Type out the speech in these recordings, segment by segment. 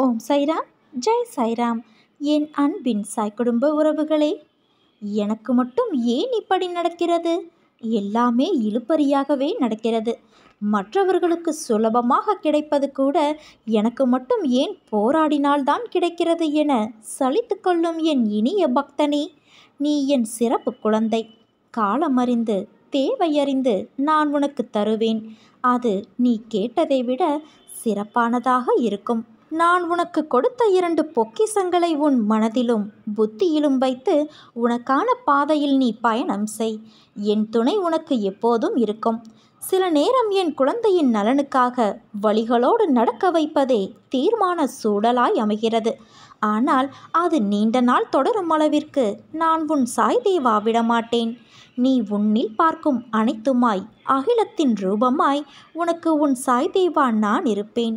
ஓம் சைராம் ஜெய் சைராம் என் அன்பின் சாய் குடும்ப உறவுகளே எனக்கு மட்டும் ஏன் இப்படி நடக்கிறது எல்லாமே இழுப்பறியாகவே நடக்கிறது மற்றவர்களுக்கு சுலபமாக கிடைப்பது கூட எனக்கு மட்டும் ஏன் போராடினால்தான் கிடைக்கிறது என சலித்து கொள்ளும் என் இனிய பக்தனே நீ என் சிறப்பு குழந்தை காலமறிந்து தேவையறிந்து நான் உனக்கு தருவேன் அது நீ கேட்டதை விட சிறப்பானதாக இருக்கும் நான் உனக்கு கொடுத்த இரண்டு பொக்கிசங்களை உன் மனதிலும் புத்தியிலும் வைத்து உனக்கான பாதையில் நீ பயணம் செய் என் துணை உனக்கு எப்போதும் இருக்கும் சில நேரம் என் குழந்தையின் நலனுக்காக வழிகளோடு நடக்க வைப்பதே தீர்மான சூழலாய் அமைகிறது ஆனால் அது நீண்ட நாள் தொடரும் அளவிற்கு நான் உன் சாய் தேவா விடமாட்டேன் நீ உன்னில் பார்க்கும் அனைத்துமாய் அகிலத்தின் ரூபமாய் உனக்கு உன் சாய் தேவா நான் இருப்பேன்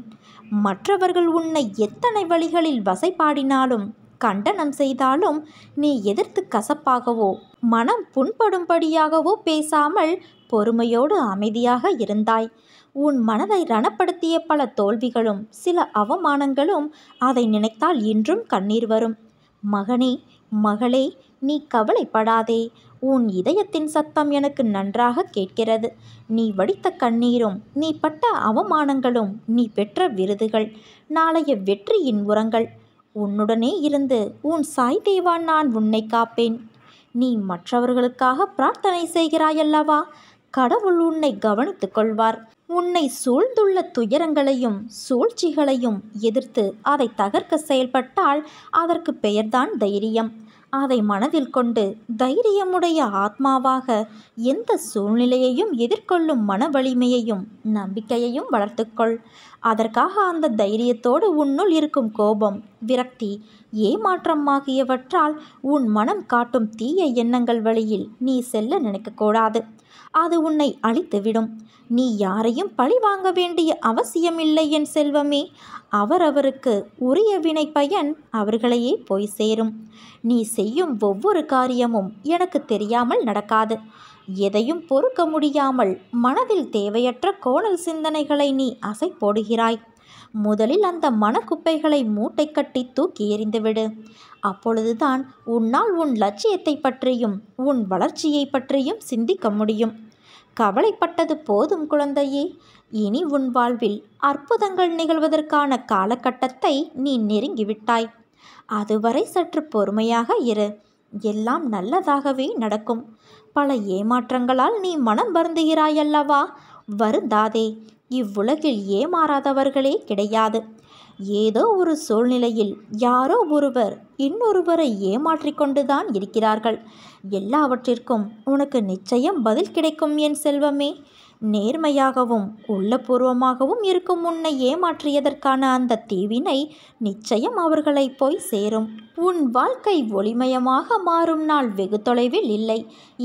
மற்றவர்கள் உன்னை எத்தனை வழிகளில் வசைப்பாடினாலும் கண்டனம் செய்தாலும் நீ எதிர்த்து கசப்பாகவோ மனம் புண்படும்படியாகவோ பேசாமல் பொறுமையோடு அமைதியாக இருந்தாய் உன் மனதை ரணப்படுத்திய பல தோல்விகளும் சில அவமானங்களும் அதை நினைத்தால் இன்றும் கண்ணீர் வரும் மகனே மகளே நீ கவலைப்படாதே உன் இதயத்தின் சத்தம் எனக்கு நன்றாக கேட்கிறது நீ வடித்த கண்ணீரும் நீ பட்ட அவமானங்களும் நீ பெற்ற விருதுகள் நாளைய வெற்றியின் உரங்கள் உன்னுடனே இருந்து உன் சாய் தேவான் நான் உன்னை காப்பேன் நீ மற்றவர்களுக்காக பிரார்த்தனை செய்கிறாயல்லவா கடவுள் உன்னை கவனித்துக் கொள்வார் உன்னை சூழ்ந்துள்ள துயரங்களையும் சூழ்ச்சிகளையும் எதிர்த்து அதை தகர்க்க செயல்பட்டால் அதற்கு பெயர்தான் தைரியம் அதை மனதில் கொண்டு தைரியமுடைய ஆத்மாவாக எந்த சூழ்நிலையையும் எதிர்கொள்ளும் மன வலிமையையும் நம்பிக்கையையும் வளர்த்துக்கொள் அதற்காக அந்த தைரியத்தோடு உன்னுள் இருக்கும் கோபம் விரக்தி ஏமாற்றம் ஆகியவற்றால் உன் மனம் காட்டும் தீய எண்ணங்கள் வழியில் நீ செல்ல நினைக்கக்கூடாது அது உன்னை அழித்துவிடும் நீ யாரையும் பழி வாங்க வேண்டிய அவசியமில்லை என் செல்வமே அவரவருக்கு உரிய வினை பயன் அவர்களையே போய் சேரும் நீ செய்யும் ஒவ்வொரு காரியமும் எனக்கு தெரியாமல் நடக்காது எதையும் பொறுக்க முடியாமல் மனதில் தேவையற்ற கோணல் சிந்தனைகளை நீ அசை போடுகிறாய் முதலில் அந்த மனக்குப்பைகளை மூட்டை கட்டி தூக்கி எறிந்துவிடு அப்பொழுதுதான் உன்னால் உன் லட்சியத்தை பற்றியும் உன் வளர்ச்சியை பற்றியும் சிந்திக்க முடியும் கவலைப்பட்டது போதும் குழந்தையே இனி உன் வாழ்வில் அற்புதங்கள் நிகழ்வதற்கான காலகட்டத்தை நீ நெருங்கிவிட்டாய் அதுவரை சற்று பொறுமையாக இரு எல்லாம் நல்லதாகவே நடக்கும் பல ஏமாற்றங்களால் நீ மனம் வருந்துகிறாயல்லவா வருந்தாதே இவ்வுலகில் ஏமாறாதவர்களே கிடையாது ஏதோ ஒரு சூழ்நிலையில் யாரோ ஒருவர் இன்னொருவரை ஏமாற்றிக்கொண்டுதான் இருக்கிறார்கள் எல்லாவற்றிற்கும் உனக்கு நிச்சயம் பதில் கிடைக்கும் என் செல்வமே நேர்மையாகவும் உள்ளபூர்வமாகவும் இருக்கும் உன்னை ஏமாற்றியதற்கான அந்த தீவினை நிச்சயம் அவர்களை போய் சேரும் உன் வாழ்க்கை ஒளிமயமாக மாறும் நாள் வெகு தொலைவில் இல்லை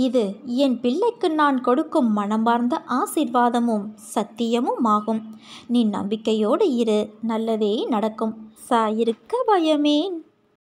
இது என் பிள்ளைக்கு நான் கொடுக்கும் மனமார்ந்த ஆசிர்வாதமும் சத்தியமும் ஆகும் நீ நம்பிக்கையோடு இரு நல்லதே நடக்கும் சாயிருக்க பயமேன்